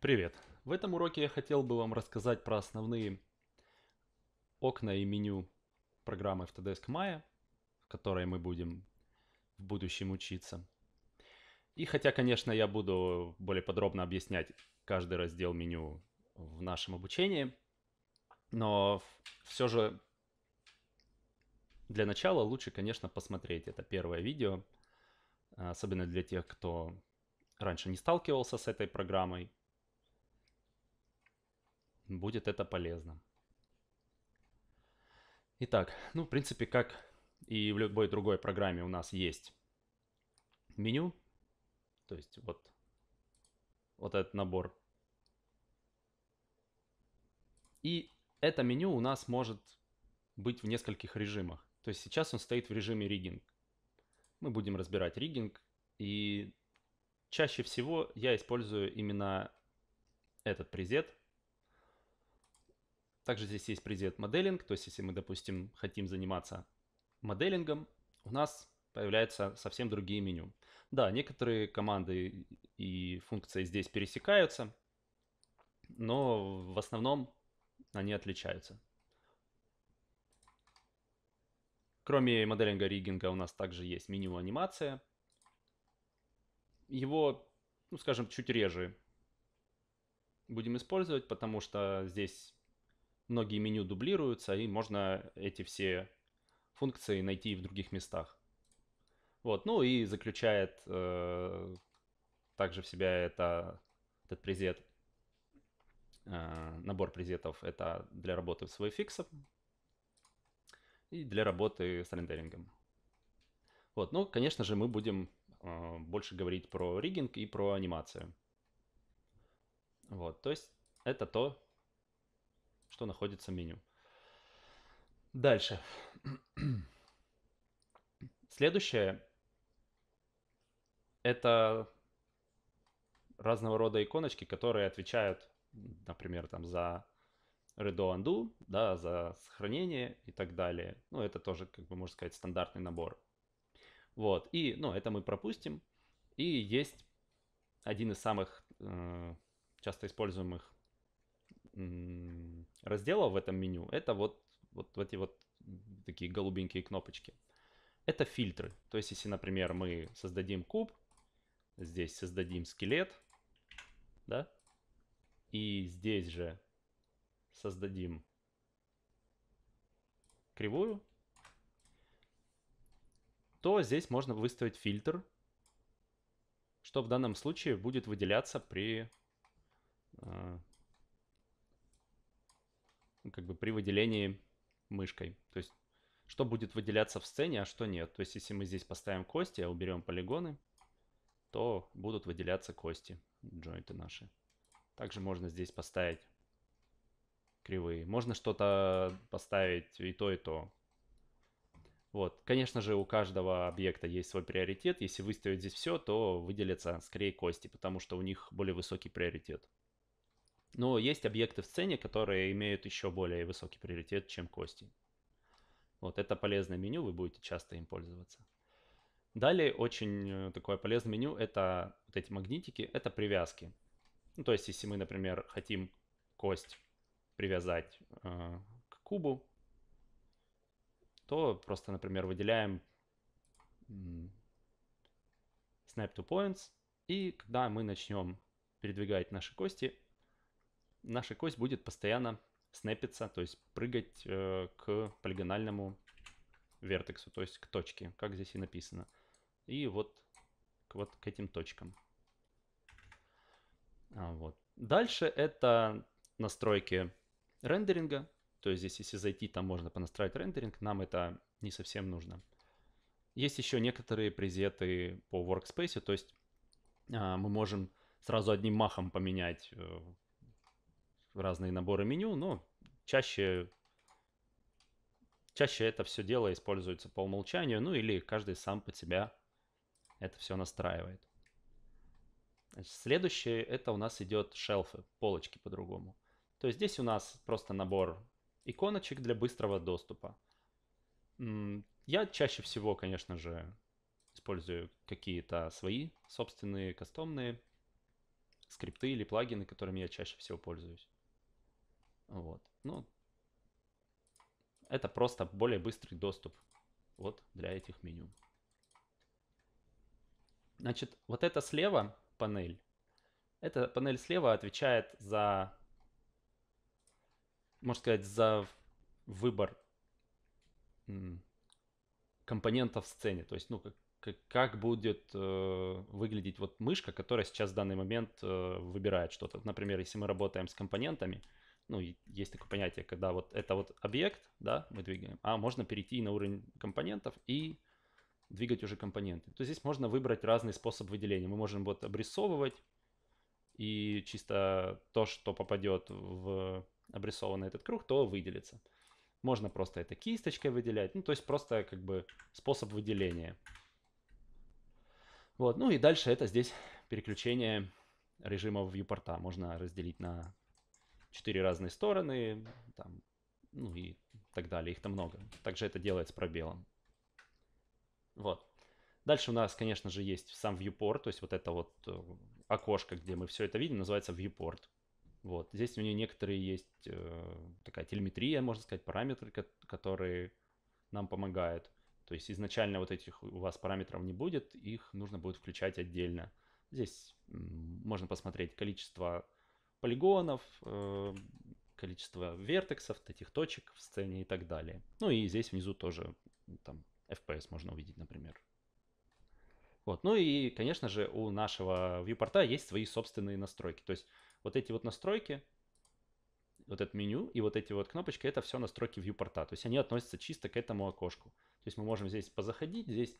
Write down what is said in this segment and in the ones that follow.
Привет! В этом уроке я хотел бы вам рассказать про основные окна и меню программы Autodesk Maya, в которой мы будем в будущем учиться. И хотя, конечно, я буду более подробно объяснять каждый раздел меню в нашем обучении, но все же для начала лучше, конечно, посмотреть это первое видео, особенно для тех, кто раньше не сталкивался с этой программой. Будет это полезно. Итак, ну, в принципе, как и в любой другой программе у нас есть меню, то есть вот, вот этот набор. И это меню у нас может быть в нескольких режимах. То есть сейчас он стоит в режиме риггинг. Мы будем разбирать риггинг. И чаще всего я использую именно этот презет. Также здесь есть презет моделинг. То есть если мы, допустим, хотим заниматься моделингом, у нас появляются совсем другие меню. Да, некоторые команды и функции здесь пересекаются, но в основном они отличаются. Кроме моделинга риггинга у нас также есть меню анимация. Его, ну скажем, чуть реже будем использовать, потому что здесь многие меню дублируются, и можно эти все функции найти в других местах. Вот, ну и заключает э, также в себя это, этот презет, э, набор презетов, это для работы с вейфиксом, и для работы с рендерингом. Вот, ну, конечно же, мы будем э, больше говорить про риггинг и про анимацию. Вот, то есть это то, что находится в меню. Дальше. Следующее — это разного рода иконочки, которые отвечают, например, там за redo undo, да, за сохранение и так далее. Ну, это тоже, как бы, можно сказать, стандартный набор. Вот, и, ну, это мы пропустим. И есть один из самых э, часто используемых разделов в этом меню. Это вот, вот эти вот такие голубенькие кнопочки. Это фильтры. То есть, если, например, мы создадим куб, здесь создадим скелет, да, и здесь же создадим кривую, то здесь можно выставить фильтр, что в данном случае будет выделяться при, э, как бы при выделении мышкой. То есть, что будет выделяться в сцене, а что нет. То есть, если мы здесь поставим кости, а уберем полигоны, то будут выделяться кости, джойнты наши. Также можно здесь поставить кривые. Можно что-то поставить и то, и то. Вот. Конечно же, у каждого объекта есть свой приоритет. Если выставить здесь все, то выделятся скорее кости, потому что у них более высокий приоритет. Но есть объекты в сцене, которые имеют еще более высокий приоритет, чем кости. Вот это полезное меню, вы будете часто им пользоваться. Далее очень э, такое полезное меню – это вот эти магнитики, это привязки. Ну, то есть, если мы, например, хотим кость привязать э, к кубу, то просто, например, выделяем snap to points, и когда мы начнем передвигать наши кости, наша кость будет постоянно снэпиться, то есть прыгать э, к полигональному вертексу, то есть к точке, как здесь и написано. И вот, вот к этим точкам. А, вот. Дальше это настройки рендеринга. То есть здесь, если зайти, там можно понастраивать рендеринг. Нам это не совсем нужно. Есть еще некоторые презеты по workspace, то есть а, мы можем сразу одним махом поменять э, разные наборы меню, но чаще, чаще это все дело используется по умолчанию, ну или каждый сам под себя это все настраивает. Значит, следующее это у нас идет шелфы, полочки по-другому. То есть здесь у нас просто набор иконочек для быстрого доступа. Я чаще всего, конечно же, использую какие-то свои собственные кастомные скрипты или плагины, которыми я чаще всего пользуюсь. Вот. Ну, это просто более быстрый доступ вот для этих меню. Значит, вот эта слева панель, эта панель слева отвечает за можно сказать, за выбор компонентов в сцене. То есть, ну, как, как будет э, выглядеть вот мышка, которая сейчас в данный момент э, выбирает что-то. Например, если мы работаем с компонентами, ну, есть такое понятие, когда вот это вот объект, да, мы двигаем, а можно перейти на уровень компонентов и двигать уже компоненты. То есть здесь можно выбрать разный способ выделения. Мы можем вот обрисовывать, и чисто то, что попадет в обрисованный этот круг, то выделится. Можно просто это кисточкой выделять, ну то есть просто как бы способ выделения. Вот, ну и дальше это здесь переключение режимов вьюпорта. Можно разделить на четыре разные стороны, там, ну и так далее, их то много. Также это делает с пробелом. Вот. Дальше у нас, конечно же, есть сам viewport, то есть вот это вот э, окошко, где мы все это видим, называется viewport. Вот. Здесь у нее некоторые есть э, такая телеметрия, можно сказать, параметры, которые нам помогают. То есть изначально вот этих у вас параметров не будет, их нужно будет включать отдельно. Здесь можно посмотреть количество полигонов, э, количество вертексов, этих точек в сцене и так далее. Ну и здесь внизу тоже там FPS можно увидеть, например. Вот. Ну и, конечно же, у нашего вьюпорта есть свои собственные настройки. То есть вот эти вот настройки, вот это меню и вот эти вот кнопочки, это все настройки вьюпорта. То есть они относятся чисто к этому окошку. То есть мы можем здесь позаходить, здесь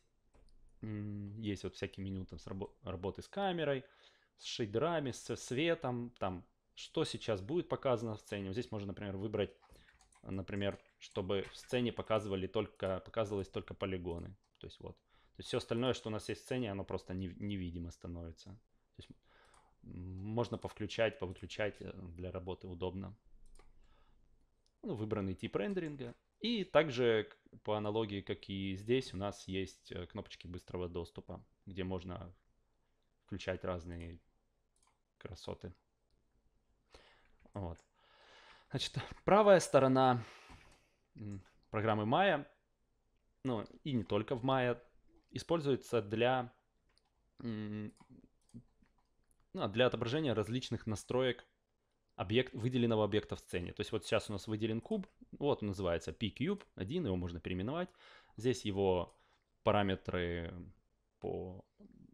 есть вот всякие меню там с рабо работы с камерой, с шейдерами, с светом, там что сейчас будет показано в сцене. здесь можно, например, выбрать, например, чтобы в сцене показывали только, показывались только полигоны. То есть вот. То есть все остальное, что у нас есть в сцене, оно просто не, невидимо становится. То есть можно повключать, повыключать э, для работы удобно. Ну, выбранный тип рендеринга. И также, по аналогии, как и здесь, у нас есть э, кнопочки быстрого доступа, где можно включать разные красоты. Вот. Значит, правая сторона программы Maya, ну и не только в Maya, используется для ну, а для отображения различных настроек объект, выделенного объекта в сцене. То есть вот сейчас у нас выделен куб, вот он называется p-cube 1, его можно переименовать. Здесь его параметры по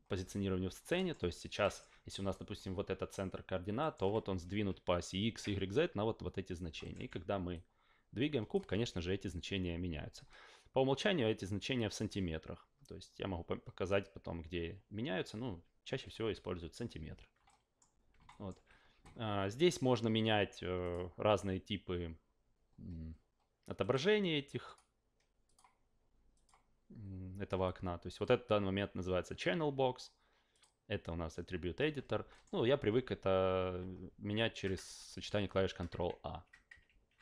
позиционированию в сцене, то есть сейчас, если у нас, допустим, вот этот центр координат, то вот он сдвинут по оси x, y, z на вот, вот эти значения. И когда мы двигаем куб, конечно же, эти значения меняются. По умолчанию эти значения в сантиметрах. То есть я могу показать потом, где меняются. Ну, чаще всего используют сантиметр. Вот. А, здесь можно менять э, разные типы отображения этих этого окна. То есть вот этот данный момент называется Channel Box. Это у нас Attribute Editor. Ну, я привык это менять через сочетание клавиш Ctrl-A.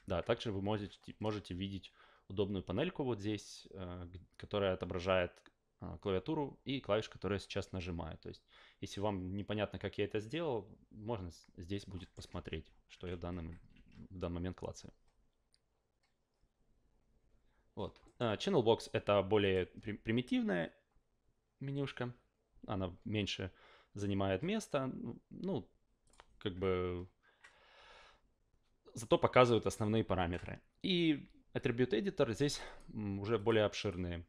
Да, также вы можете, можете видеть удобную панельку вот здесь, э, которая отображает а, клавиатуру и клавиш, которые я сейчас нажимаю. То есть, если вам непонятно, как я это сделал, можно здесь будет посмотреть, что я в, данном, в данный момент клацаю. Вот. А, Channel Box — это более примитивная менюшка. Она меньше занимает места. Ну, как бы... Зато показывают основные параметры. И Attribute Editor здесь уже более обширные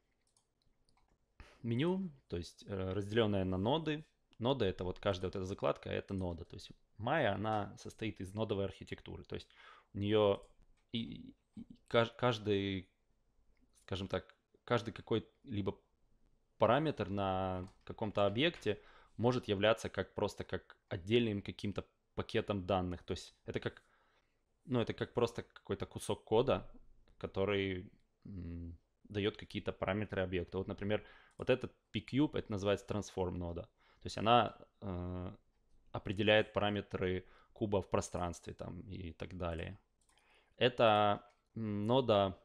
меню, то есть э, разделенное на ноды. Нода это вот каждая вот эта закладка, а это нода. То есть Maya, она состоит из нодовой архитектуры. То есть у нее и, и каждый, скажем так, каждый какой-либо параметр на каком-то объекте может являться как просто как отдельным каким-то пакетом данных. То есть это как, ну, это как просто какой-то кусок кода, который дает какие-то параметры объекта. Вот, например, вот этот pcube, это называется transform нода. То есть она э, определяет параметры куба в пространстве там и так далее. Это нода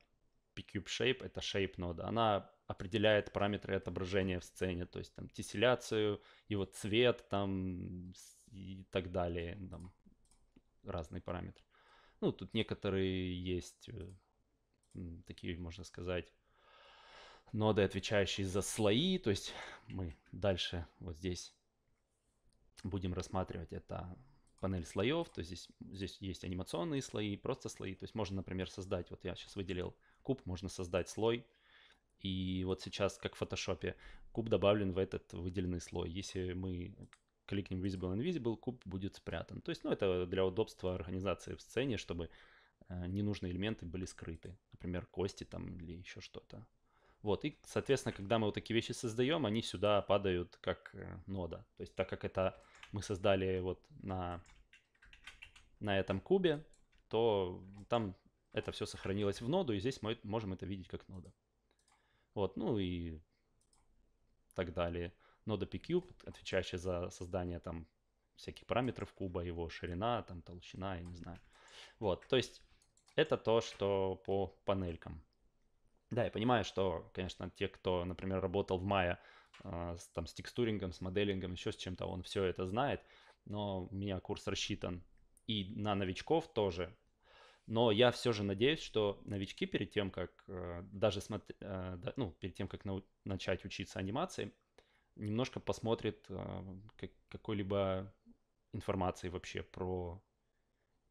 pcube shape, это shape нода. Она определяет параметры отображения в сцене, то есть там тесселяцию, его цвет там и так далее, там разные параметры. Ну, тут некоторые есть э, такие, можно сказать, ноды, отвечающие за слои. То есть мы дальше вот здесь будем рассматривать это панель слоев. То есть здесь, здесь есть анимационные слои, просто слои. То есть можно, например, создать, вот я сейчас выделил куб, можно создать слой. И вот сейчас, как в фотошопе, куб добавлен в этот выделенный слой. Если мы кликнем Visible Invisible, куб будет спрятан. То есть, ну, это для удобства организации в сцене, чтобы э, ненужные элементы были скрыты. Например, кости там или еще что-то. Вот, и, соответственно, когда мы вот такие вещи создаем, они сюда падают как э, нода. То есть так как это мы создали вот на, на этом кубе, то там это все сохранилось в ноду, и здесь мы можем это видеть как нода. Вот, ну и так далее. Нода PQ, отвечающая за создание там всяких параметров куба, его ширина, там толщина, я не знаю. Вот, то есть это то, что по панелькам. Да, я понимаю, что, конечно, те, кто, например, работал в мае э, с, там, с текстурингом, с моделингом, еще с чем-то, он все это знает, но у меня курс рассчитан и на новичков тоже. Но я все же надеюсь, что новички перед тем, как э, даже смотр... э, да, ну, перед тем, как на... начать учиться анимации, немножко посмотрит э, а, как... какой-либо информации вообще про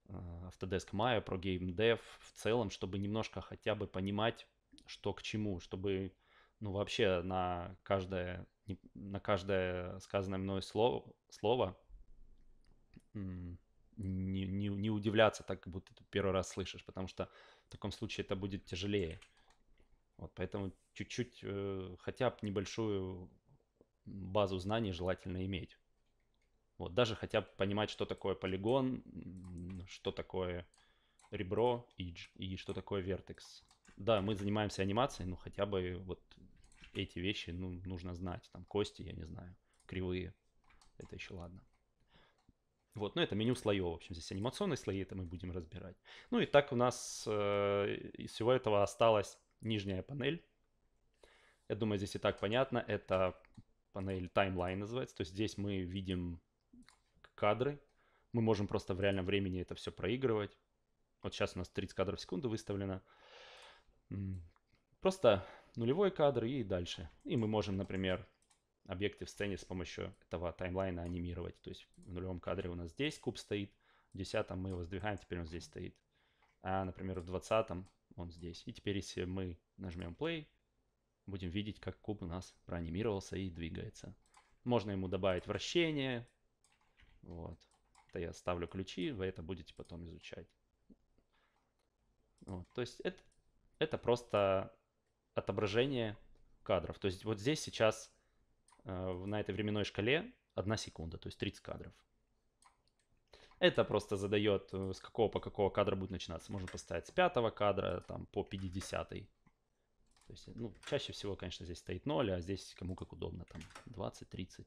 э, Autodesk Maya, про Game Dev в целом, чтобы немножко хотя бы понимать, что к чему, чтобы ну, вообще на каждое, на каждое сказанное мной слово, слово не, не, не удивляться так, как будто ты первый раз слышишь, потому что в таком случае это будет тяжелее. Вот, поэтому чуть-чуть, э, хотя бы небольшую базу знаний желательно иметь. Вот, даже хотя бы понимать, что такое полигон, что такое ребро и, и что такое вертекс да, мы занимаемся анимацией, ну хотя бы вот эти вещи ну, нужно знать. Там кости, я не знаю, кривые. Это еще ладно. Вот, ну это меню слоев, в общем, здесь анимационные слои, это мы будем разбирать. Ну и так у нас э, из всего этого осталась нижняя панель. Я думаю, здесь и так понятно, это панель Timeline называется, то есть здесь мы видим кадры, мы можем просто в реальном времени это все проигрывать. Вот сейчас у нас 30 кадров в секунду выставлено. Э, Просто нулевой кадр и дальше. И мы можем, например, объекты в сцене с помощью этого таймлайна анимировать. То есть в нулевом кадре у нас здесь куб стоит, в десятом мы его сдвигаем, теперь он здесь стоит. А, например, в двадцатом он здесь. И теперь, если мы нажмем play, будем видеть, как куб у нас проанимировался и двигается. Можно ему добавить вращение. Вот. Это я ставлю ключи, вы это будете потом изучать. Вот. То есть это это просто отображение кадров. То есть вот здесь сейчас э, на этой временной шкале одна секунда, то есть 30 кадров. Это просто задает, э, с какого по какого кадра будет начинаться. Можно поставить с пятого кадра там, по 50. То есть, ну, чаще всего, конечно, здесь стоит 0, а здесь кому как удобно, там 20-30.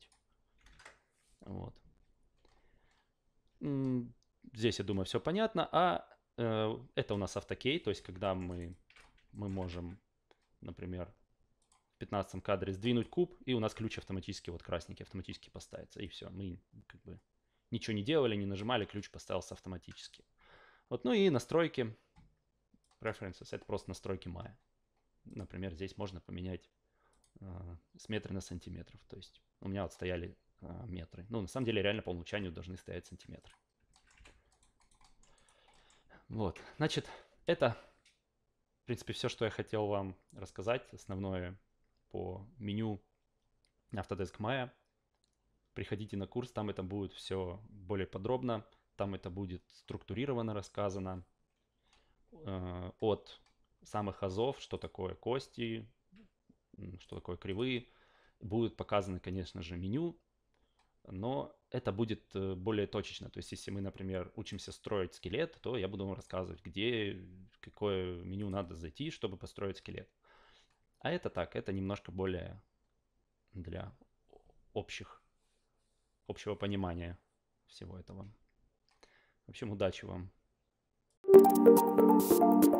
Вот. Здесь, я думаю, все понятно. А э, это у нас автокей, то есть, когда мы мы можем, например, в 15 кадре сдвинуть куб, и у нас ключ автоматически, вот красненький, автоматически поставится. И все, мы как бы ничего не делали, не нажимали, ключ поставился автоматически. Вот, ну и настройки preferences, это просто настройки мая. Например, здесь можно поменять э, с метра на сантиметров. То есть у меня вот стояли э, метры. Ну, на самом деле, реально по умолчанию должны стоять сантиметры. Вот, значит, это в принципе, все, что я хотел вам рассказать, основное по меню Autodesk Maya. Приходите на курс, там это будет все более подробно, там это будет структурировано рассказано э, от самых азов, что такое кости, что такое кривые. Будет показано, конечно же, меню но это будет э, более точечно. То есть, если мы, например, учимся строить скелет, то я буду вам рассказывать, где, какое меню надо зайти, чтобы построить скелет. А это так, это немножко более для общих, общего понимания всего этого. В общем, удачи вам. thank you